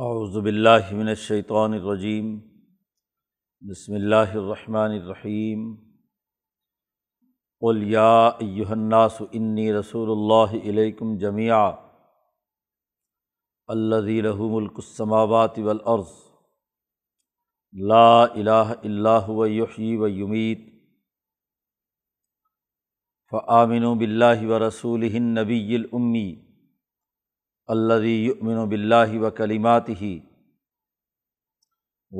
अज़बिल्लिमिनशैतरजीम बसमीम उलियान्नास इन्नी रसूलुल्लाहिलैकुम जमिया अल्लज़ी रहमुल्कसमावात वलअर्ज़ ला इलाह इल्लाह वही वयुमीत फ़ामिन बिल्लाहि व रसूल नबील उम्मी الذي يؤمن بالله وكلماته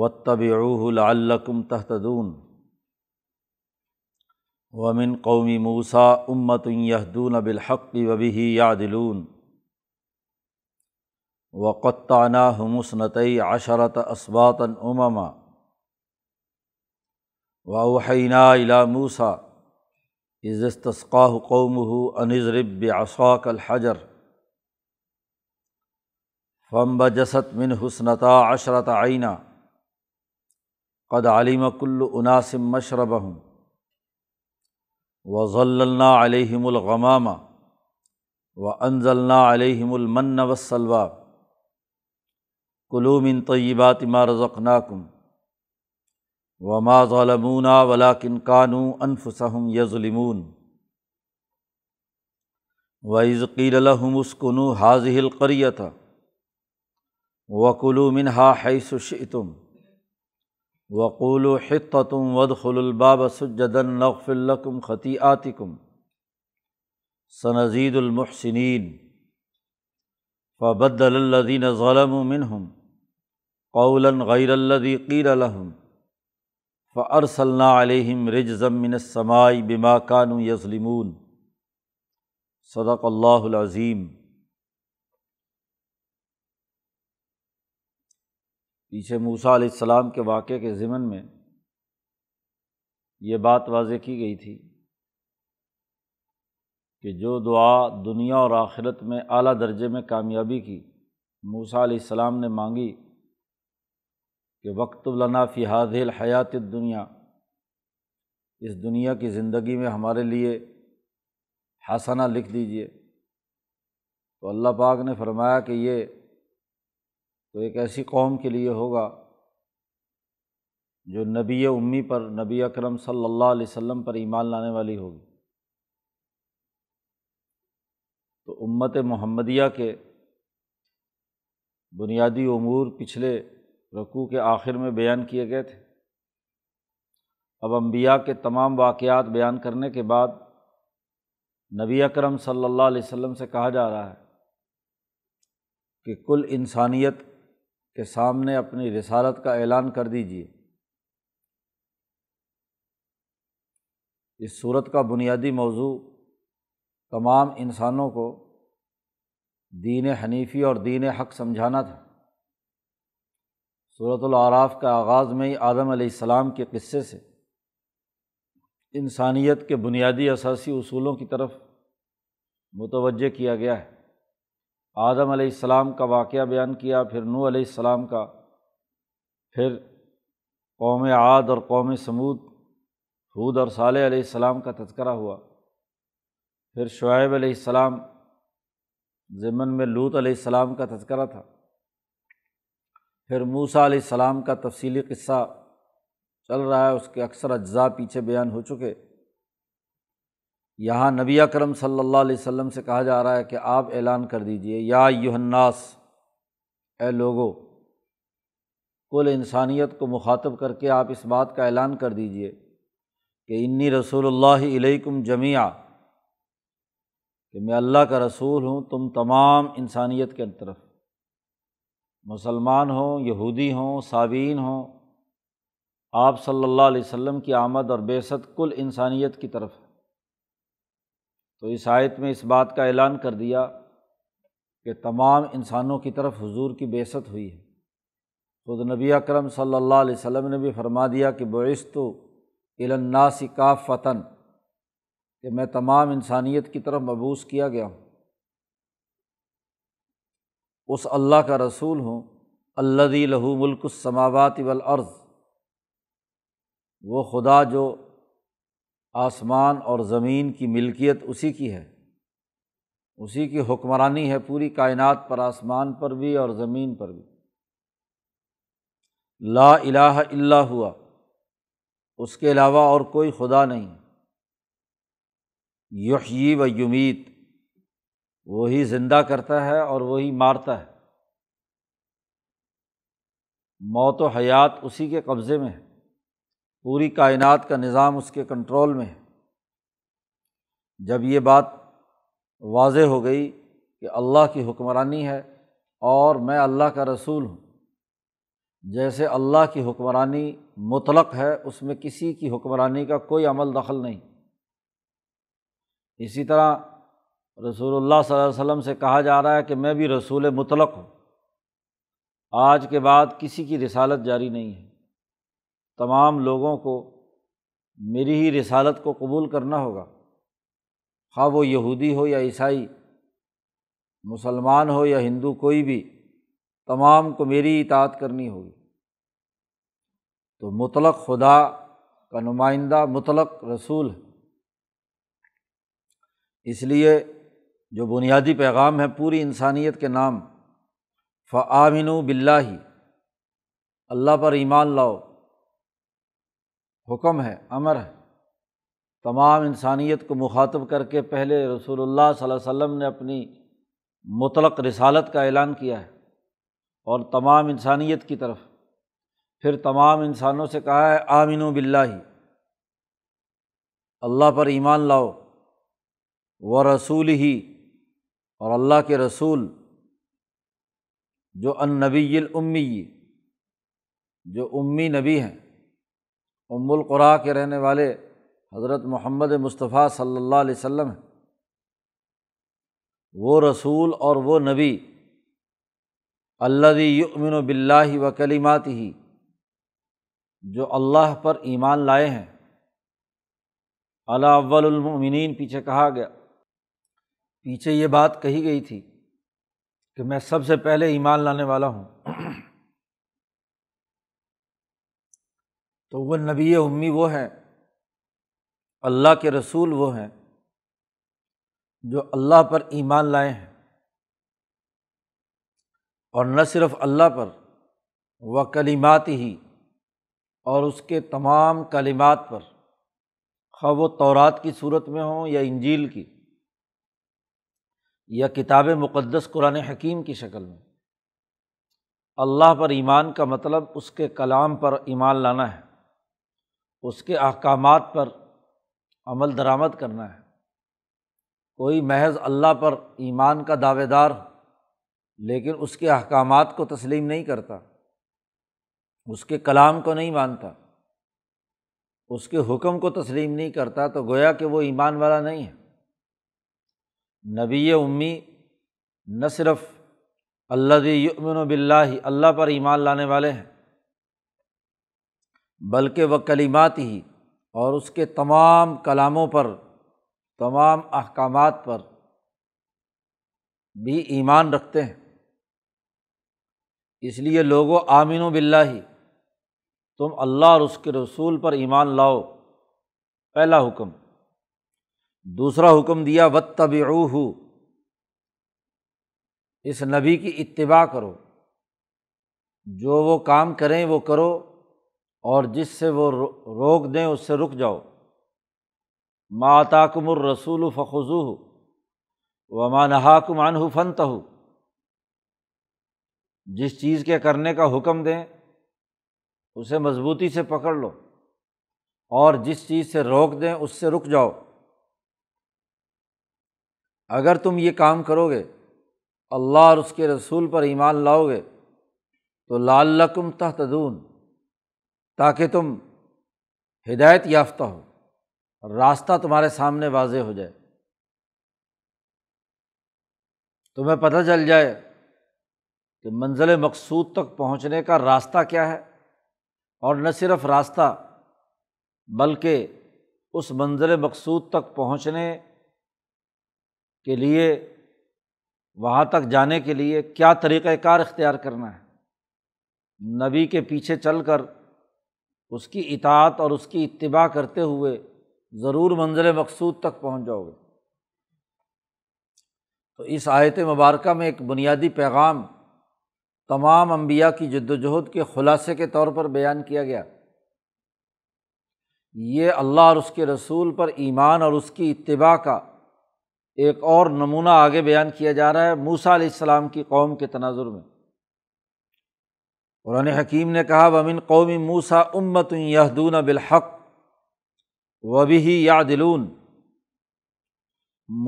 واتبعوه لعلكم تهتدون ومن قوم موسى أمة يهدون بالحق وبه يعدلون وقطعناهم مسنت عشرة اسباطن امما وأوحينا إلى موسى إذ استسقاه قومه أن اضرب بعصاك الحجر फ़म बजसत मिन हसनता अशरत आइना कद आलिम कुल्ल उनासिम मशरब हूँ वज़ल्ला अलहमलगमामा व अनजल्ला अलहमलमन वसलवा कुलूमिन तय्यबात मा रज़क़नाकुम वमा ालमूना वलाकिन कानू अनफसहम यजलिमून वज़क़ील उसकनु हाजिल करियता वकुलु मिनहा हैसुशतुम वक़ुल हतम वदखलबाब सजदन नफ़िल्लकुम ख़ती आतिकुम सनजीदुलमहसिन फ़बद्दलदीन ज़लमिनहम कौला गैरल्लदी क़ीरलहम फ़रसल्लाम रिजमिनसमाई बिमा कानू यसलिमून सदक़ल्लाज़ीम पीछे मूसा आसमाम के वाक़े के ज़िमन में ये बात वाज की गई थी कि जो दुआ दुनिया और आखिरत में अली दर्जे में कामयाबी की मूसा आसमाम ने मांगी कि वक्त वक्तुलना फ़िहादिल हयात दुनिया इस दुनिया की ज़िंदगी में हमारे लिए हसना लिख दीजिए तो अल्लाह पाक ने फरमाया कि ये तो एक ऐसी कौम के लिए होगा जो नबी उम्मी पर नबी अकरम सल्लल्लाहु अलैहि वसल्लम पर ईमान लाने वाली होगी तो उम्मत महमदिया के बुनियादी अमूर पिछले रकू के आखिर में बयान किए गए थे अब अम्बिया के तमाम वाक़ात बयान करने के बाद नबी अकरम सल्लल्लाहु अलैहि वसल्लम से कहा जा रहा है कि कुल इंसानियत के सामने अपनी रिसालत का ऐलान कर दीजिए इस सूरत का बुनियादी मौजू तमाम इंसानों को दीन हनीफी और दीन हक समझाना था सूरतलआराफ़ का आगाज़ में ही आदम सलाम के किस्से से इंसानियत के बुनियादी असासी असूलों की तरफ मुतवजह किया गया है आदम आसमाम का वाक़ बयान किया फिर नू आसमाम का फिर कौम आद और कौम समूद हूद और साल आसमाम का तस्करा हुआ फिर शुएब आसमाम ज़मन में लूत आसमाम का तस्करा था फिर मूसा आसमाम का तफसीली किस्सा चल रहा है उसके अक्सर अजा पीछे बयान हो चुके यहाँ नबी अकरम सल्ला वम से कहा जा रहा है कि आप ऐलान कर दीजिए या युहन्नास ए लोगो कुल इंसानियत को मुखातब करके आप इस बात का ऐलान कर दीजिए कि इन्नी रसूल रसूलुल्लाहिलैकुम जमिया कि मैं अल्लाह का रसूल हूँ तुम तमाम इंसानियत के तरफ मुसलमान हों यहूदी हों साबीन हों आप सल्ला अलैहि की आमद और बेसत कुल इंसानियत की तरफ है तो इस आयत में इस बात का ऐलान कर दिया कि तमाम इंसानों की तरफ हुजूर की बेसत हुई है खुद तो नबी अकरम सल्लल्लाहु अलैहि ने भी फरमा दिया कि बरिस्तु इलन्नासी का फ़तन कि मैं तमाम इंसानियत की तरफ मबूस किया गया हूँ उस अल्लाह का रसूल हूँ अल्लादी लहू मुल्क समावत वल वो खुदा जो आसमान और ज़मीन की मिलकियत उसी की है उसी की हुक्मरानी है पूरी कायनात पर आसमान पर भी और ज़मीन पर भी ला इलाह इल्ला हुआ उसके अलावा और कोई खुदा नहीं यही व युमीत वही ज़िंदा करता है और वही मारता है मौत व हयात उसी के कब्ज़े में है पूरी कायनात का निज़ाम उसके कंट्रोल में है जब ये बात वाज हो गई कि अल्लाह की हुक्मरानी है और मैं अल्लाह का रसूल हूँ जैसे अल्लाह की हुक्मरानी मुतलक है उसमें किसी की हुक्मरानी का कोई अमल दखल नहीं इसी तरह रसूलुल्लाह सल्लल्लाहु अलैहि वसल्लम से कहा जा रहा है कि मैं भी रसूल मुतलक हूँ आज के बाद किसी की रिसालत जारी नहीं है तमाम लोगों को मेरी ही रिसालत को कबूल करना होगा खा वो यहूदी हो या ईसाई मुसलमान हो या हिंदू कोई भी तमाम को मेरी इतात करनी होगी तो मुतलक खुदा का नुमाइंदा मुतलक रसूल है इसलिए जो बुनियादी पैगाम है पूरी इंसानियत के नाम फ़ामिन बिल्ला ही अल्लाह पर ईमान लाओ हुक्म है अमर है तमाम इंसानियत को मुखातब करके पहले रसूलुल्लाह सल्लल्लाहु अलैहि वसल्लम ने अपनी मुतलक रिसालत का ऐलान किया है और तमाम इंसानियत की तरफ फिर तमाम इंसानों से कहा है आमिन बिल्ला अल्लाह पर ईमान लाओ व रसूल ही और अल्लाह के रसूल जो अनबी उम्मी जो उम्मी नबी हैं उम्मुलकुरा के रहने वाले हज़रत मोहम्मद मुस्तफ़ा सल्ला वम हैं वो रसूल और वो नबी अल्लादी युमिन बिल्ला व कलीमात ही जो अल्लाह पर ईमान लाए हैं अला अव्वलमिन पीछे कहा गया पीछे ये बात कही गई थी कि मैं सबसे पहले ईमान लाने वाला हूँ तो वह नबी उम्मी वो हैं अल्लाह के रसूल वो हैं जो अल्लाह पर ईमान लाए हैं और न सिर्फ अल्लाह पर व कलिमात ही और उसके तमाम कलिमात पर खा वो तौरात की सूरत में हों या इंजील की या किताब मुक़दस कुरान हकीम की शक्ल में अल्लाह पर ईमान का मतलब उसके कलाम पर ईमान लाना है उसके अहकाम पर अमल दरामद करना है कोई महज अल्लाह पर ईमान का दावेदार लेकिन उसके अहकाम को तस्लीम नहीं करता उसके कलाम को नहीं मानता उसके हुक्म को तस्लीम नहीं करता तो गोया कि वो ईमान वाला नहीं है नबी उम्मी न सिर्फ़ अल्लाजी युमिन बिल्ला अल्लाह पर ईमान लाने वाले हैं बल्कि वह कलिमात ही और उसके तमाम कलामों पर तमाम अहकाम पर भी ईमान रखते हैं इसलिए लोगों आमिन बिल्ला ही तुम अल्लाह और उसके रसूल पर ईमान लाओ पहला हुक्म दूसरा हुक्म दिया व वत हो इस नबी की इत्तबा करो जो वो काम करें वो करो और जिससे वो रो, रोक दें उससे रुक जाओ माताकुमर रसूल फ़खुजू वमानहाकुम हो फ़न तहु जिस चीज़ के करने का हुक्म दें उसे मजबूती से पकड़ लो और जिस चीज़ से रोक दें उससे रुक जाओ अगर तुम ये काम करोगे अल्लाह और उसके रसूल पर ईमान लाओगे तो लालकुम तहतदून ताकि तुम हिदायत याफ्ता हो रास्ता तुम्हारे सामने वाज हो जाए तुम्हें पता चल जाए कि मंजिल मकसूद तक पहुंचने का रास्ता क्या है और न सिर्फ रास्ता बल्कि उस मंजिल मकसूद तक पहुंचने के लिए वहाँ तक जाने के लिए क्या तरीक़ाकार इख्तियार करना है नबी के पीछे चल कर उसकी इतात और उसकी इत्तबा करते हुए ज़रूर मंजिल मकसूद तक पहुँच जाओगे तो इस आयत मुबारक में एक बुनियादी पैगाम तमाम अंबिया की जद्दोजहद के ख़ुलासे के तौर पर बयान किया गया ये अल्लाह और उसके रसूल पर ईमान और उसकी इत्तबा का एक और नमूना आगे बयान किया जा रहा है मूसा आसमाम की कौम के तनाजुर में कुरान हकीम ने कहा वमिन कौमी मूसा उम्मत यहदून बिलहक वबी या दिलून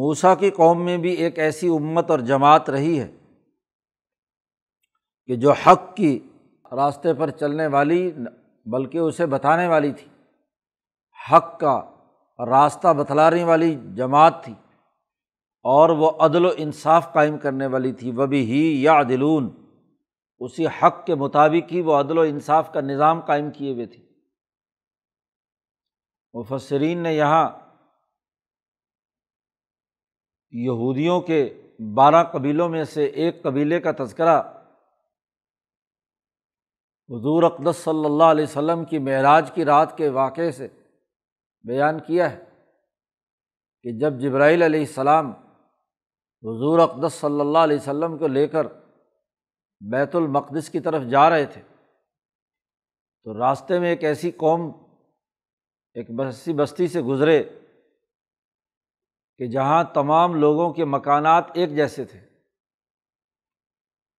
मूसा की कौम में भी एक ऐसी उम्मत और जमात रही है कि जो हक की रास्ते पर चलने वाली बल्कि उसे बताने वाली थी हक का रास्ता बतलाने वाली जमात थी और वह अदल इंसाफ कायम करने वाली थी भी ही या दिलून उसी हक के मुताबिक ही वो अदल व इंसाफ का निज़ाम कायम किए हुए थी मुफसरीन ने यहाँ यहूदियों के बारह कबीलों में से एक कबीले का तस्करा हजूर अकदस सल्ला वसम की महराज की रात के वाक़े से बयान किया है कि जब जब्राईल सलाम हजूर अकदस सल्ला वसम को लेकर बैतुल मकदस की तरफ जा रहे थे तो रास्ते में एक ऐसी कौम एक बस्ती बस्ती से गुज़रे कि जहाँ तमाम लोगों के मकानात एक जैसे थे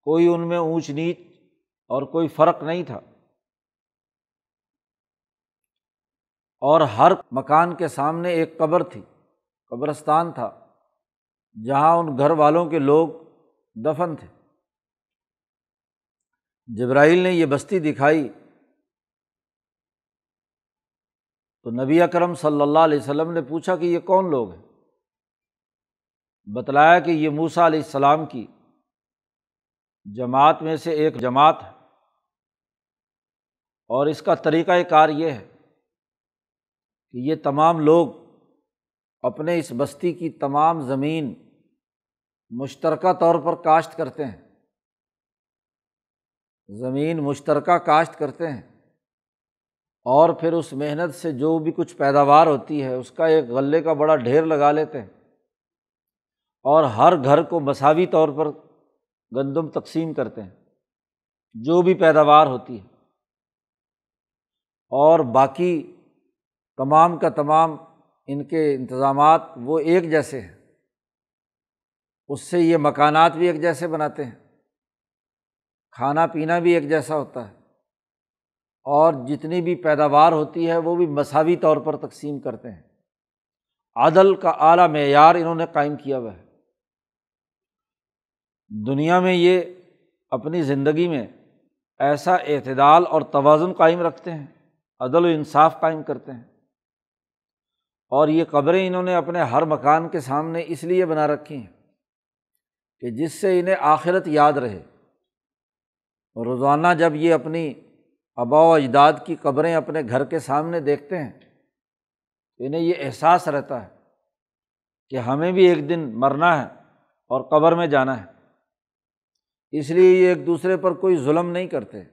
कोई उनमें ऊंच नीच और कोई फ़र्क नहीं था और हर मकान के सामने एक कब्र थी कब्रस्तान था जहाँ उन घर वालों के लोग दफन थे जब्राइल ने ये बस्ती दिखाई तो नबी अकरम सल्लल्लाहु अलैहि वसल्लम ने पूछा कि ये कौन लोग हैं बतलाया कि ये मूसा सलाम की जमात में से एक जमात है और इसका तरीक़ा कार ये है कि ये तमाम लोग अपने इस बस्ती की तमाम ज़मीन मुश्तरका तौर पर काश्त करते हैं ज़मीन मुश्तरक काश्त करते हैं और फिर उस मेहनत से जो भी कुछ पैदावार होती है उसका एक गले का बड़ा ढेर लगा लेते हैं और हर घर को मसावी तौर पर गंदम तकसीम करते हैं जो भी पैदावार होती है और बाकी तमाम का तमाम इनके इंतज़ाम वो एक जैसे हैं उससे ये मकानात भी एक जैसे बनाते हैं खाना पीना भी एक जैसा होता है और जितनी भी पैदावार होती है वो भी मसावी तौर पर तकसीम करते हैं आदल का आला मैार इन्होंने कायम किया हुआ है दुनिया में ये अपनी ज़िंदगी में ऐसा अतदाल और तोज़ुन कायम रखते हैं अदल इंसाफ कायम करते हैं और ये कब्रें इन्होंने अपने हर मकान के सामने इसलिए बना रखी हैं कि जिससे इन्हें आखिरत याद रहे रोज़ाना जब ये अपनी आबा अजदाद की कब्रें अपने घर के सामने देखते हैं तो इन्हें ये एहसास रहता है कि हमें भी एक दिन मरना है और कब्र में जाना है इसलिए ये एक दूसरे पर कोई जुल्म नहीं करते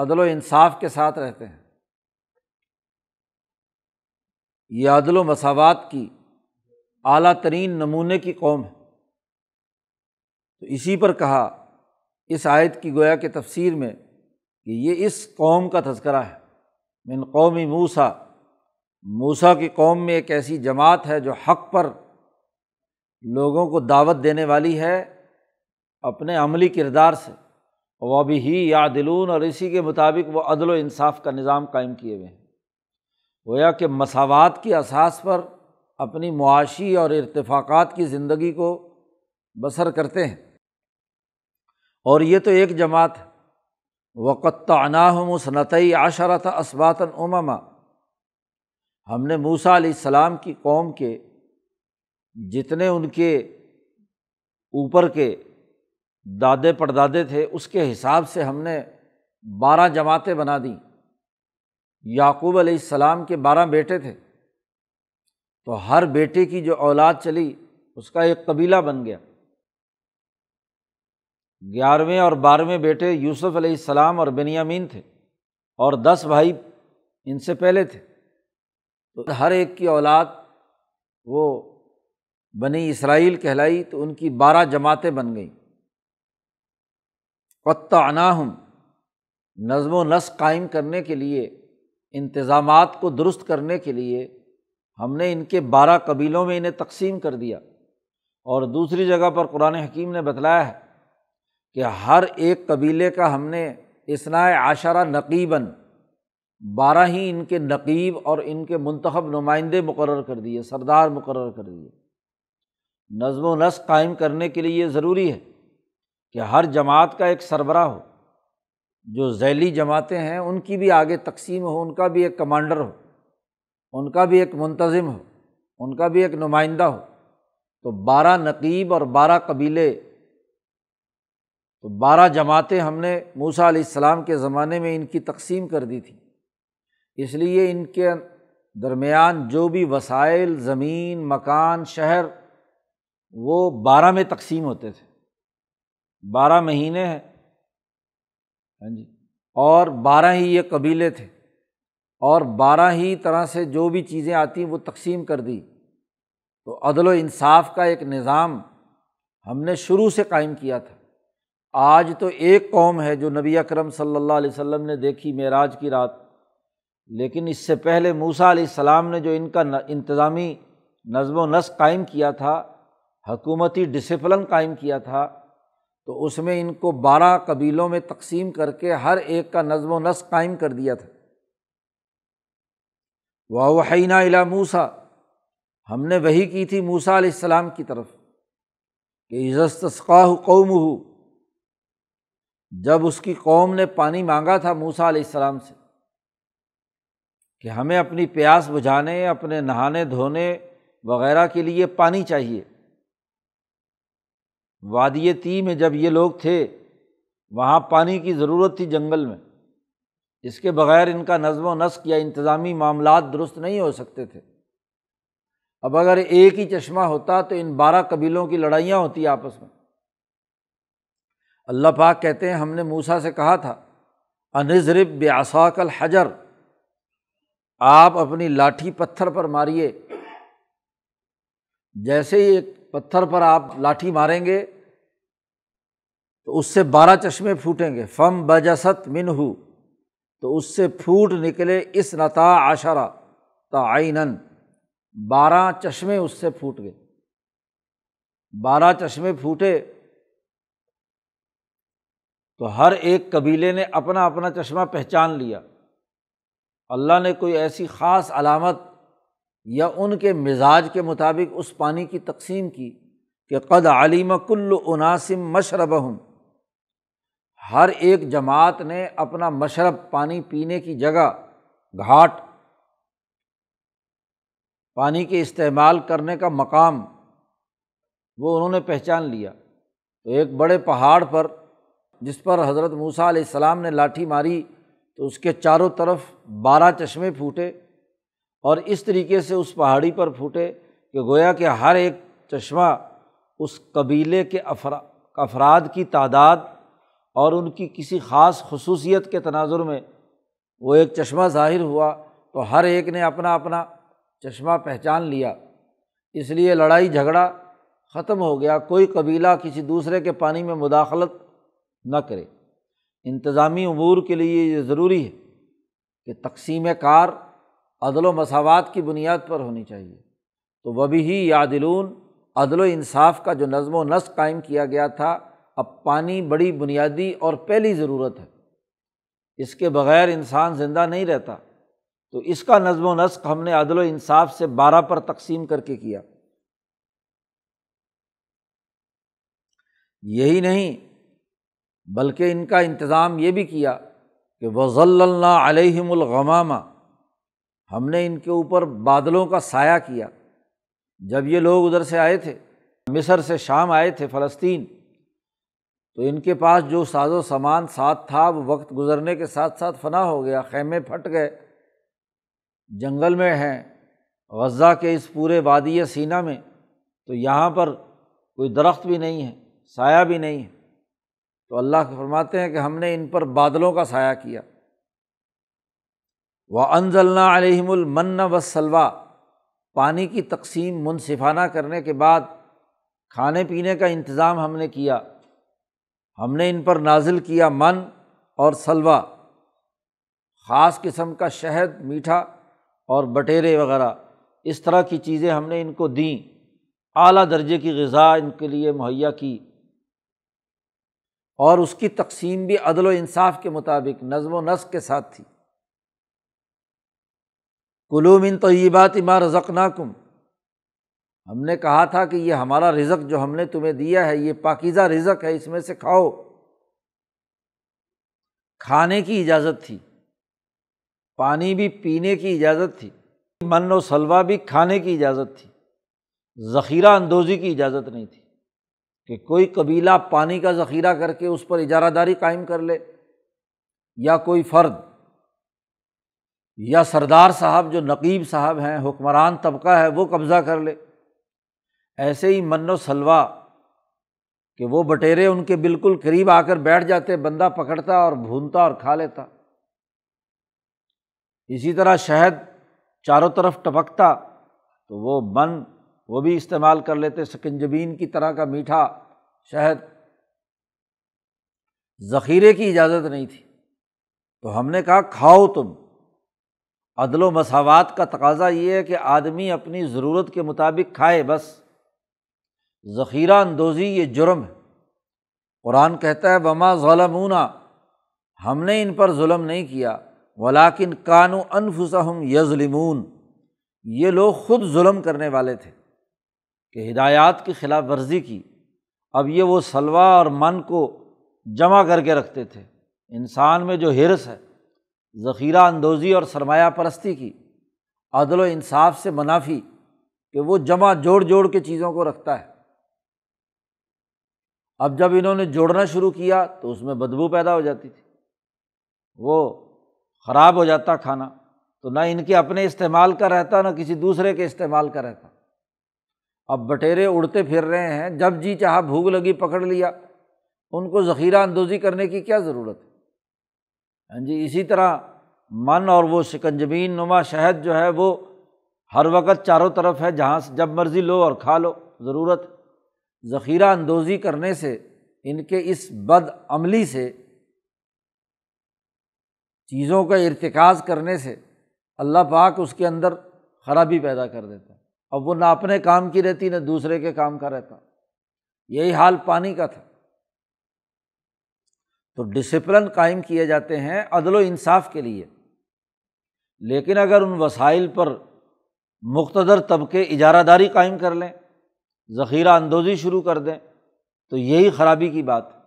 अदल इंसाफ के साथ रहते हैं ये अदलो मसावत की अला तरीन नमूने की कौम है तो इसी पर कहा इस आयत की गोया के तफसीर में कि ये इस कौम का तस्करा है मिन कौमी मूसा मूसा की कौम में एक ऐसी जमात है जो हक पर लोगों को दावत देने वाली है अपने अमली किरदार से वह भी ही या दिलून और इसी के मुताबिक वह अदल इंसाफ का निज़ाम कायम किए हुए हैं गोया कि मसावत की असास पर अपनी मुआशी और इरतफाक़ात की ज़िंदगी को बसर करते हैं और ये तो एक जमात है वक़त्तनाहम सनतई आशरत असबाता उममा हमने मूसा सलाम की कौम के जितने उनके ऊपर के दादे पड़दादे थे उसके हिसाब से हमने बारह जमातें बना दी याकूब सलाम के बारह बेटे थे तो हर बेटे की जो औलाद चली उसका एक कबीला बन गया ग्यारहवें और बारहवें बेटे यूसुफ अलैहिस्सलाम और बिनियामीन थे और दस भाई इनसे पहले थे तो हर एक की औलाद वो बनी इसराइल कहलाई तो उनकी बारह जमातें बन गई क़त्तानाहम नज़म व नस्क कायम करने के लिए इंतज़ाम को दुरुस्त करने के लिए हमने इनके बारह कबीलों में इन्हें तकसीम कर दिया और दूसरी जगह पर कुरान हकीम ने बतलाया है कि हर एक कबीले का हमने इसना आशरा नकीबन बारह ही इनके नकीब और इनके मंतखब नुमाइंदे मुकर कर दिए सरदार मुकर कर दिए नज़म नस कायम करने के लिए ये ज़रूरी है कि हर जमात का एक सरबरा हो जो जैली जमातें हैं उनकी भी आगे तकसीम हो उनका भी एक कमांडर हो उनका भी एक मुंतज़म हो उनका भी एक नुमाइंदा हो तो बारह नकीब और बारह कबीले तो बारह जमातें हमने मूसा अलैहिस्सलाम के ज़माने में इनकी तकसीम कर दी थी इसलिए इनके दरमियान जो भी वसाइल ज़मीन मकान शहर वो बारह में तकसीम होते थे बारह महीने हैं हाँ जी और बारह ही ये कबीले थे और बारह ही तरह से जो भी चीज़ें आती वो तकसीम कर दी तो अदल इंसाफ का एक निज़ाम हमने शुरू से कायम किया था आज तो एक कौम है जो नबी अकरम सल्ला अलैहि ने देखी मेराज की रात लेकिन इससे पहले मूसा सलाम ने जो इनका न, इंतज़ामी नज़म नस्क कायम किया था हकूमती डिसप्लन कायम किया था तो उसमें इनको बारह कबीलों में तकसीम करके हर एक का नज़म नस्क कायम कर दिया था वाह वहीना इला मूसा हमने वही की थी मूसा सलाम की तरफ कि इज़स्तस्काह कौम हूँ जब उसकी कौम ने पानी मांगा था मूसा सलाम से कि हमें अपनी प्यास बुझाने अपने नहाने धोने वगैरह के लिए पानी चाहिए वादी ती में जब ये लोग थे वहाँ पानी की ज़रूरत थी जंगल में इसके बग़ैर इनका नज़म नस्क या इंतज़ामी मामला दुरुस्त नहीं हो सकते थे अब अगर एक ही चश्मा होता तो इन बारह कबीलों की लड़ाइयाँ होती आपस में अल्लाह पाक कहते हैं हमने मूसा से कहा था अनजरब ब्यासाकल हजर आप अपनी लाठी पत्थर पर मारिए जैसे ही एक पत्थर पर आप लाठी मारेंगे तो उससे बारह चश्मे फूटेंगे फम बजसत मिनहू तो उससे फूट निकले इस नता आशरा तयनन बारह चश्मे उससे फूट गए बारह चश्मे फूटे तो हर एक कबीले ने अपना अपना चश्मा पहचान लिया अल्लाह ने कोई ऐसी ख़ास अलामत या उनके मिजाज के मुताबिक उस पानी की तकसीम की कि कद आलिम कुल्ल उनासिम मशरब हर एक जमात ने अपना मशरब पानी पीने की जगह घाट पानी के इस्तेमाल करने का मकाम वो उन्होंने पहचान लिया तो एक बड़े पहाड़ पर जिस पर हज़रत मूसा सलाम ने लाठी मारी तो उसके चारों तरफ बारह चश्मे फूटे और इस तरीके से उस पहाड़ी पर फूटे कि गोया कि हर एक चश्मा उस कबीले के अफरा अफराद की तादाद और उनकी किसी ख़ास खसूसियत के तनाजर में वो एक चश्मा ज़ाहिर हुआ तो हर एक ने अपना अपना चश्मा पहचान लिया इसलिए लड़ाई झगड़ा ख़त्म हो गया कोई कबीला किसी दूसरे के पानी में मुदाखलत न करे इंतज़ामी अमूर के लिए ये ज़रूरी है कि तकसीम कार अदल मसावत की बुनियाद पर होनी चाहिए तो वभी ही यादिलून अदल इंसाफ का जो नज़म व नस्क कायम किया गया था अब पानी बड़ी बुनियादी और पहली ज़रूरत है इसके बग़ैर इंसान ज़िंदा नहीं रहता तो इसका नज़म व नस्क हमने अदल इंसाफ से बारह पर तकसीम करके किया यही नहीं बल्कि इनका इंतज़ाम ये भी किया कि वज़ल्ला अलहमलगमामा हमने इनके ऊपर बादलों का साया किया जब ये लोग उधर से आए थे मिस्र से शाम आए थे फ़लस्तीन तो इनके पास जो साजो सामान साथ था वो वक्त गुज़रने के साथ साथ फना हो गया खेमे फट गए जंगल में हैं गज़ा के इस पूरे वादी सीना में तो यहाँ पर कोई दरख्त भी नहीं है साया भी नहीं है तो अल्लाह के फरमाते हैं कि हमने इन पर बादलों का साया किया व अनजलना अलहमन वसलवा पानी की तकसीम मुनसिफाना करने के बाद खाने पीने का इंतज़ाम हमने किया हमने इन पर नाजिल किया मन और सलवा ख़ास किस्म का शहद मीठा और बटेरे वगैरह इस तरह की चीज़ें हमने इनको दी अली दर्जे की गज़ा इनके लिए मुहैया की और उसकी तकसीम भी अदल व इंसाफ के मुताबिक नज़म व नस्क के साथ थी कुलूमिन बात इमा रज़क़नाकुम हमने कहा था कि ये हमारा रिज़क जो हमने तुम्हें दिया है ये पाकिज़ा रिज़क है इसमें से खाओ खाने की इजाज़त थी पानी भी पीने की इजाज़त थी मन व सलवा भी खाने की इजाज़त थी ज़ख़ीरा अंदोज़ी की इजाज़त नहीं थी कि कोई कबीला पानी का ज़ख़ीरा करके उस पर इजारा दारी कायम कर ले या कोई फ़र्द या सरदार साहब जो नकीब साहब हैं हुक्मरान तबका है वो कब्ज़ा कर ले ऐसे ही मनो सलवा कि वो बटेरे उनके बिल्कुल करीब आकर बैठ जाते बंदा पकड़ता और भूनता और खा लेता इसी तरह शहद चारों तरफ टपकता तो वो मन वो भी इस्तेमाल कर लेते सकंजबीन की तरह का मीठा शहद ज़ख़ीरे की इजाज़त नहीं थी तो हमने कहा खाओ तुम अदलो मसावत का तकाजा ये है कि आदमी अपनी ज़रूरत के मुताबिक खाए बस ज़ख़ीरा अंदोज़ी ये जुर्म है कुरान कहता है वमा ज़लमूना हमने इन पर म नहीं किया वलाकिन कानू अनफुसहम यजलिमून ये लोग ख़ुद जुल्म करने वाले थे कि हिदायत की खिलाफ वर्जी की अब ये वो सलवा और मन को जमा करके रखते थे इंसान में जो हिरस है ज़ख़ीरा अंदोज़ी और सरमाया परस्ती की अदल इंसाफ से मुनाफी कि वो जमा जोड़ जोड़ के चीज़ों को रखता है अब जब इन्होंने जोड़ना शुरू किया तो उसमें बदबू पैदा हो जाती थी वो ख़राब हो जाता खाना तो ना इनके अपने इस्तेमाल का रहता ना किसी दूसरे के इस्तेमाल का रहता अब बटेरे उड़ते फिर रहे हैं जब जी चाह भूख लगी पकड़ लिया उनको ज़ख़ीरा अंदोज़ी करने की क्या ज़रूरत है हाँ जी इसी तरह मन और वो शिकंजबीन नुमा शहद जो है वो हर वक्त चारों तरफ है जहाँ से जब मर्ज़ी लो और खा लो ज़रूरत ज़ख़ीरा अंदोज़ी करने से इनके इस बद अमली से चीज़ों का इरतकाज़ करने से अल्लाह पाक उसके अंदर खराबी पैदा कर देता है अब वो ना अपने काम की रहती ना दूसरे के काम का रहता यही हाल पानी का था तो डिसिप्लिन कायम किए जाते हैं अदलो इंसाफ के लिए लेकिन अगर उन वसाइल पर मुख्तर तबके इजारादारी कायम कर लें ज़ख़ीरा अंदोज़ी शुरू कर दें तो यही ख़राबी की बात है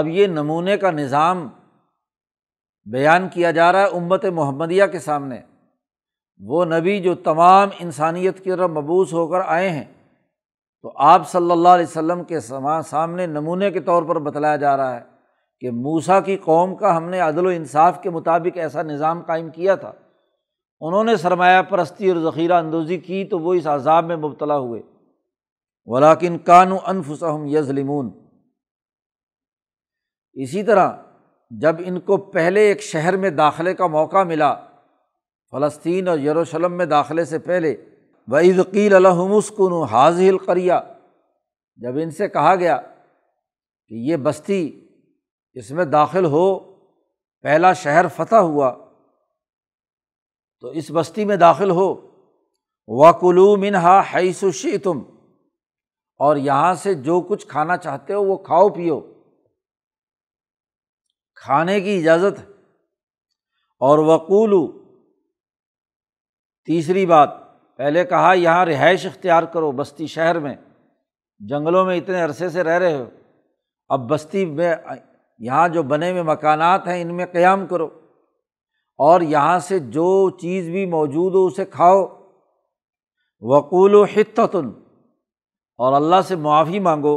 अब ये नमूने का निज़ाम बयान किया जा रहा है उम्मत मोहम्मदिया के सामने वो नबी जो तमाम इंसानियत की तरफ मबूस होकर आए हैं तो आप सल्लल्लाहु अलैहि वसल्लम के सामने नमूने के तौर पर बतलाया जा रहा है कि मूसा की कौम का हमने अदल इंसाफ के मुताबिक ऐसा निज़ाम कायम किया था उन्होंने सरमाया परस्ती और ज़ख़ीरा अंदोज़ी की तो वो इस आज़ाब में मुबतला हुए वलाकिन कानू अनफुसहम यजलिमून इसी तरह जब इनको पहले एक शहर में दाखिले का मौका मिला फ़लस्तीन और यरूशलेम में दाखिले से पहले वईदकील अलहमस्कुन हाजिल करिया जब इनसे कहा गया कि ये बस्ती इसमें दाखिल हो पहला शहर फतह हुआ तो इस बस्ती में दाखिल हो वाकुलू मिनहा हैसुशी तुम और यहाँ से जो कुछ खाना चाहते हो वो खाओ पियो खाने की इजाज़त और वकुलू तीसरी बात पहले कहा यहाँ रिहाइश इख्तियार करो बस्ती शहर में जंगलों में इतने अरसे से रह रहे हो अब बस्ती में यहाँ जो बने हुए मकानात हैं इनमें क़्याम करो और यहाँ से जो चीज़ भी मौजूद हो उसे खाओ वक़ूल हतन और अल्लाह से मुआफ़ी मांगो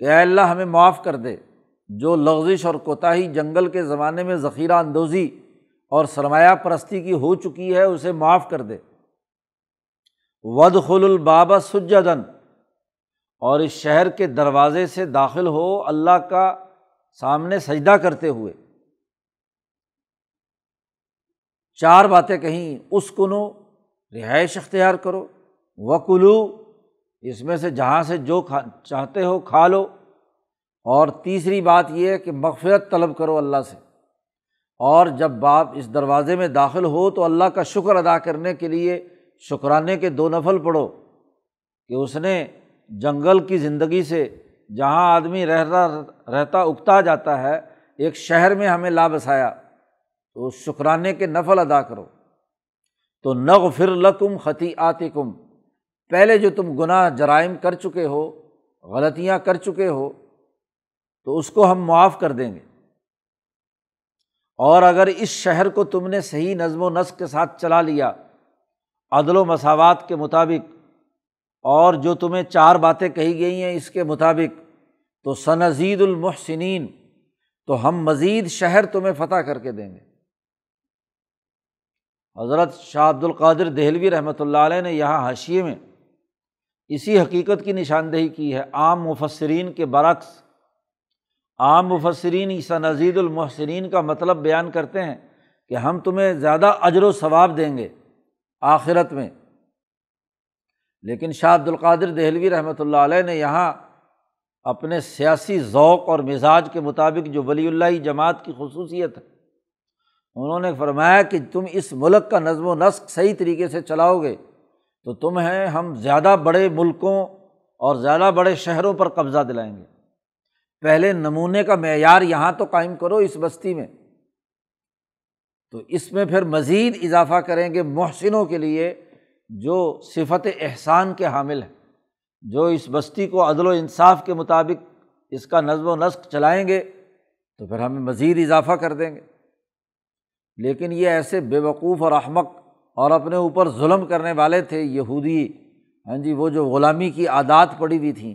कि अल्लाह हमें माफ़ कर दे जो लफ्जिश और कोताही जंगल के ज़माने में ज़ख़ीरा अंदोज़ी और सरमाया परस्ती की हो चुकी है उसे माफ़ कर दे वद खुलबाबा सुजदन और इस शहर के दरवाज़े से दाखिल हो अल्लाह का सामने सजदा करते हुए चार बातें कहीं उस उसकुनो रिहाइश अख्तियार करो व कुलू इसमें से जहाँ से जो खा चाहते हो खा लो और तीसरी बात यह है कि मगफरत तलब करो अल्लाह से और जब बाप इस दरवाज़े में दाखिल हो तो अल्लाह का शुक्र अदा करने के लिए शुक्राने के दो नफल पढ़ो कि उसने जंगल की ज़िंदगी से जहाँ आदमी रहता रहता उगता जाता है एक शहर में हमें ला बसाया तो शुक्राने के नफल अदा करो तो नग फिर लकुम ख़ती कुम पहले जो तुम गुनाह जराइम कर चुके हो गलतियाँ कर चुके हो तो उसको हम मुआफ़ कर देंगे और अगर इस शहर को तुमने सही नज़म व नस्क के साथ चला लिया अदल मसावत के मुताबिक और जो तुम्हें चार बातें कही गई हैं इसके मुताबिक तो सनजीदुलमहसिन तो हम मज़ीद शहर तुम्हें फ़तह करके देंगे हज़रत शाह अब्दुल कादिर दहलवी रहमत ने यहाँ हाशिए में इसी हकीकत की निशानदेही की है आम मुफसरीन के बरक्स आम मुफसरीन ईसा नज़ीदुलमहसरीन का मतलब बयान करते हैं कि हम तुम्हें ज़्यादा अजर सवाब देंगे आखिरत में लेकिन शाह अब्दुल्कर दहलवी रहमत ने यहाँ अपने सियासी ओक़ और मिजाज के मुताबिक जो वली जमात की खसूसियत है उन्होंने फरमाया कि तुम इस मुल्क का नजमो नस्क सही तरीके से चलाओगे तो तुम हैं हम ज़्यादा बड़े मुल्कों और ज़्यादा बड़े शहरों पर कब्ज़ा दिलाएंगे पहले नमूने का मैार यहाँ तो कायम करो इस बस्ती में तो इसमें फिर मज़ीद इजाफा करेंगे महसिनों के लिए जो सिफत एहसान के हामिल हैं जो इस बस्ती को अदल इंसाफ के मुताबिक इसका नज्म नस्क चलाएँगे तो फिर हमें मज़ीद इजाफा कर देंगे लेकिन ये ऐसे बेवकूफ़ और अहमक और अपने ऊपर जुल्म करने वाले थे यहूदी हाँ जी वो जो ग़ुलामी की आदात पड़ी हुई थी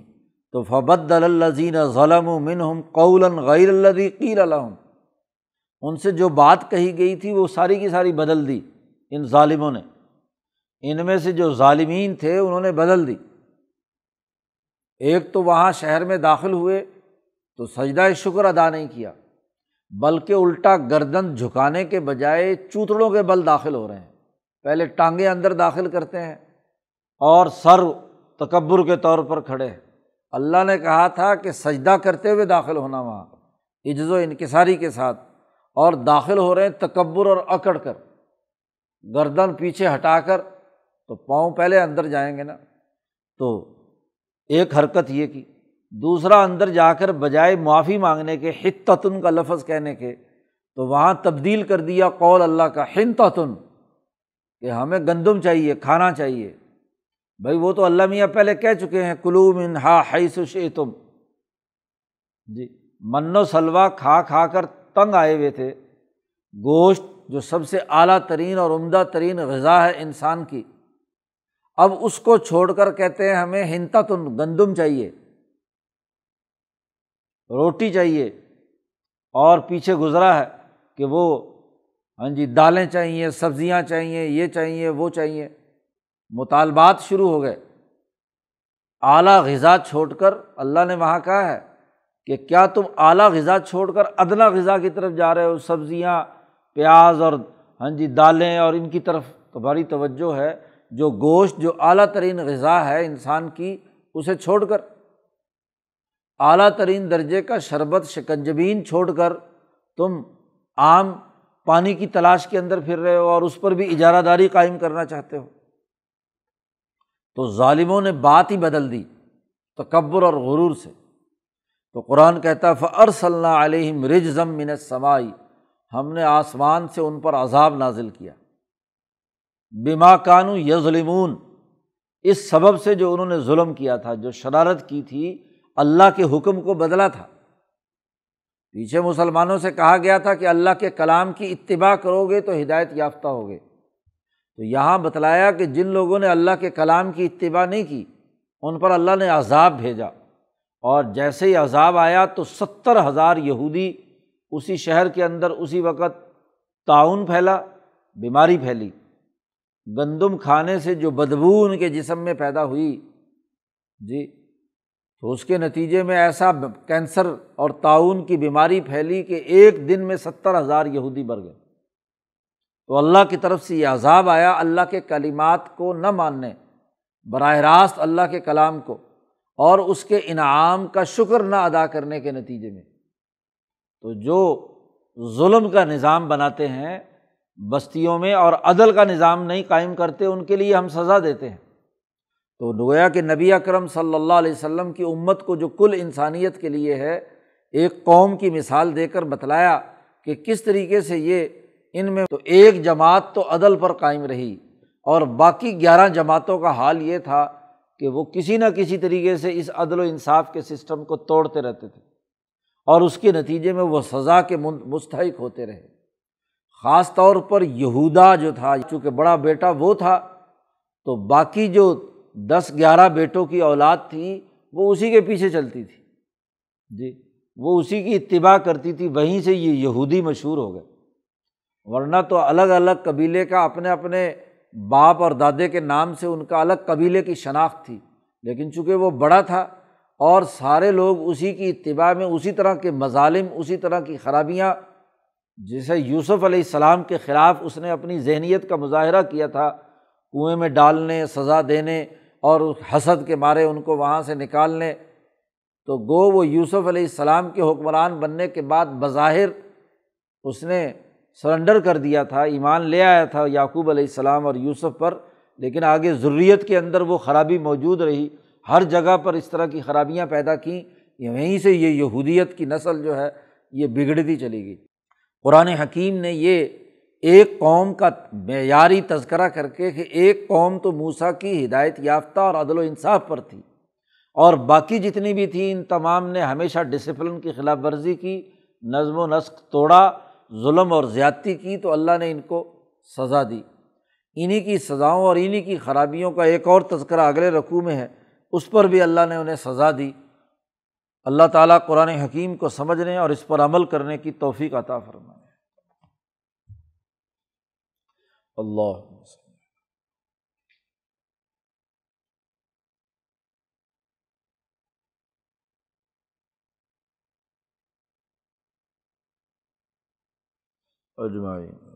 तो फ़बद्दीन ज़लम मिनहम कौलन गैरदी कीलम उनसे जो बात कही गई थी वो सारी की सारी बदल दी इन ालिमों ने इनमें से जो ालिमीन थे उन्होंने बदल दी एक तो वहाँ शहर में दाखिल हुए तो सजदा शुक्र अदा नहीं किया बल्कि उल्टा गर्दन झुकाने के बजाय चूतड़ों के बल दाखिल हो रहे हैं पहले टांगे अंदर दाखिल करते हैं और सर तकबर के तौर पर खड़े हैं अल्लाह ने कहा था कि सजदा करते हुए दाखिल होना वहाँ इज्ज़ इनकसारी के साथ और दाखिल हो रहे हैं तकबर और अकड़ कर गर्दन पीछे हटा कर तो पाँव पहले अंदर जाएंगे ना तो एक हरकत ये की दूसरा अंदर जाकर बजाय माफ़ी मांगने के हिततुन का लफज कहने के तो वहाँ तब्दील कर दिया कौल अल्लाह का हिनतुन कि हमें गंदम चाहिए खाना चाहिए भाई वो तो अल्लाह मियाँ पहले कह चुके हैं कुलू मिन हा हई सुशे तुम जी मन्नो सलवा खा खा कर तंग आए हुए थे गोश्त जो सबसे आला तरीन और उम्दा तरीन गज़ा है इंसान की अब उसको छोड़कर कहते हैं हमें हिंता तो गंदम चाहिए रोटी चाहिए और पीछे गुज़रा है कि वो हाँ जी दालें चाहिए सब्ज़ियाँ चाहिए ये चाहिए वो चाहिए मुतालबात शुरू हो गए आला गज़ा कर अल्लाह ने वहाँ कहा है कि क्या तुम आला गज़ा छोड़ कर अदला गज़ा की तरफ जा रहे हो सब्ज़ियाँ प्याज और हाँ जी दालें और इनकी तरफ भारी तवज्जो है जो गोश्त जो अली तरीन गज़ा है इंसान की उसे छोड़ कर अली तरीन दर्जे का शरबत छोड़ कर तुम आम पानी की तलाश के अंदर फिर रहे हो और उस पर भी इजारादारी कायम करना चाहते हो तो ालिमों ने बात ही बदल दी तकबर और गुरूर से तो कुरान कहता फ अर फ़रसल्ला अलहम रिजम मिन समाई हमने आसमान से उन पर अजाब नाजिल किया बिमा कानू यजलिमून इस सबब से जो उन्होंने जुल्म किया था जो शरारत की थी अल्लाह के हुक्म को बदला था पीछे मुसलमानों से कहा गया था कि अल्लाह के कलाम की इतबा करोगे तो हिदायत याफ्ता होगे तो यहाँ बतलाया कि जिन लोगों ने अल्लाह के कलाम की इतबा नहीं की उन पर अल्लाह ने अजाब भेजा और जैसे ही अजाब आया तो सत्तर हज़ार यहूदी उसी शहर के अंदर उसी वक़्त ताउन फैला बीमारी फैली गंदम खाने से जो बदबू उनके जिसम में पैदा हुई जी तो उसके नतीजे में ऐसा कैंसर और ताउन की बीमारी फैली कि एक दिन में सत्तर हज़ार यहूदी मर गए तो अल्लाह की तरफ से ये अजाब आया अल्लाह के कलिमात को न मानने बरह रास्त अल्लाह के कलाम को और उसके इनाम का शुक्र न अदा करने के नतीजे में तो जो जुल्म का निज़ाम बनाते हैं बस्तियों में और अदल का निज़ाम नहीं कायम करते उनके लिए हम सज़ा देते हैं तो गोया कि नबी अकरम सल्लल्लाहु अलैहि वसल्लम की उम्मत को जो कुल इंसानियत के लिए है एक कौम की मिसाल देकर बतलाया कि किस तरीके से ये इनमें तो एक जमात तो अदल पर कायम रही और बाकी ग्यारह जमातों का हाल ये था कि वो किसी न किसी तरीके से इस अदल इंसाफ के सिस्टम को तोड़ते रहते थे और उसके नतीजे में वो सज़ा के मुस्तक होते रहे ख़ास तौर पर यहूदा जो था चूँकि बड़ा बेटा वो था तो बाकी जो दस ग्यारह बेटों की औलाद थी वो उसी के पीछे चलती थी जी वो उसी की इतबा करती थी वहीं से ये यहूदी मशहूर हो गए वरना तो अलग अलग कबीले का अपने अपने बाप और दादे के नाम से उनका अलग कबीले की शनाख्त थी लेकिन चूँकि वो बड़ा था और सारे लोग उसी की इतबा में उसी तरह के मजालिम उसी तरह की खराबियाँ जैसे यूसुफ़ सलाम के ख़िलाफ़ उसने अपनी जहनीत का मुजाहरा किया था कुएँ में डालने सज़ा देने और हसद के मारे उनको वहाँ से निकालने तो गो वो यूसुफ़ सलाम के हुक्मरान बनने के बाद बज़ाहिर उसने सरेंडर कर दिया था ईमान ले आया था याकूब अलैहिस्सलाम और यूसुफ पर लेकिन आगे ज़ुर्रियत के अंदर वो ख़राबी मौजूद रही हर जगह पर इस तरह की खराबियाँ पैदा की वहीं से ये यहूदियत की नस्ल जो है ये बिगड़ती चली गई कुरान हकीम ने ये एक कौम का मैारी तस्करा करके कि एक कौम तो मूसा की हिदायत याफ्ता और अदल इंसाफ पर थी और बाकी जितनी भी थी इन तमाम ने हमेशा डिसिप्लिन की खिलाफ वर्जी की नज़म नस्क तोड़ा जुल्म और ज़्यादती की तो अल्लाह ने इनको सज़ा दी इन्हीं की सज़ाओं और इन्हीं की ख़राबियों का एक और तस्करा अगले रकू में है उस पर भी अल्लाह ने उन्हें सज़ा दी अल्लाह ताला कुरान हकीम को समझने और इस पर अमल करने की तोफ़ी अता फरमाए अल्लाह अजमाई